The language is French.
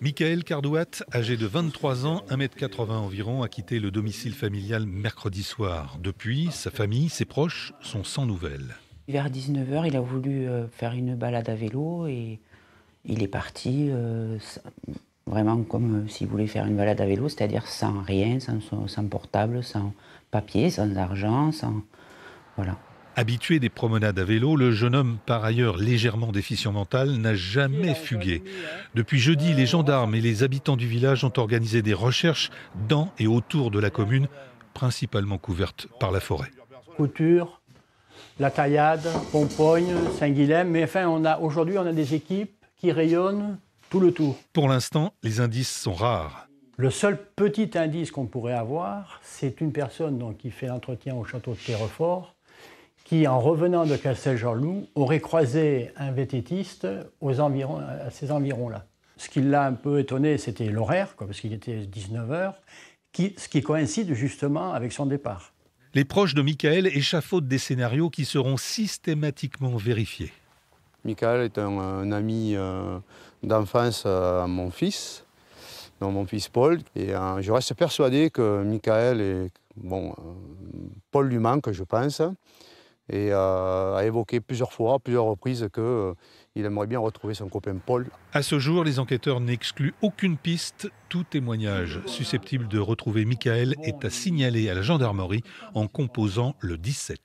Michael Cardouat, âgé de 23 ans, 1m80 environ, a quitté le domicile familial mercredi soir. Depuis, sa famille, ses proches sont sans nouvelles. Vers 19h, il a voulu euh, faire une balade à vélo et il est parti euh, vraiment comme euh, s'il voulait faire une balade à vélo, c'est-à-dire sans rien, sans portable, sans papier, sans argent, sans. Voilà. Habitué des promenades à vélo, le jeune homme, par ailleurs légèrement déficient mental, n'a jamais fugué. Depuis jeudi, les gendarmes et les habitants du village ont organisé des recherches dans et autour de la commune, principalement couverte par la forêt. Couture, la taillade, Pompogne, Saint-Guilhem, mais enfin, on a aujourd'hui, on a des équipes qui rayonnent tout le tour. Pour l'instant, les indices sont rares. Le seul petit indice qu'on pourrait avoir, c'est une personne qui fait l'entretien au château de Terrefort qui, en revenant de castel jean aurait croisé un vététiste aux environs, à ces environs-là. Ce qui l'a un peu étonné, c'était l'horaire, parce qu'il était 19h, ce qui coïncide justement avec son départ. Les proches de Michael échafaudent des scénarios qui seront systématiquement vérifiés. Michael est un, ami euh, d'enfance euh, à mon fils, donc mon fils Paul. Et euh, je reste persuadé que Michael est bon, Paul lui manque, je pense et euh, a évoqué plusieurs fois, plusieurs reprises, qu'il euh, aimerait bien retrouver son copain Paul. À ce jour, les enquêteurs n'excluent aucune piste. Tout témoignage susceptible de retrouver Michael est à signaler à la gendarmerie en composant le 17.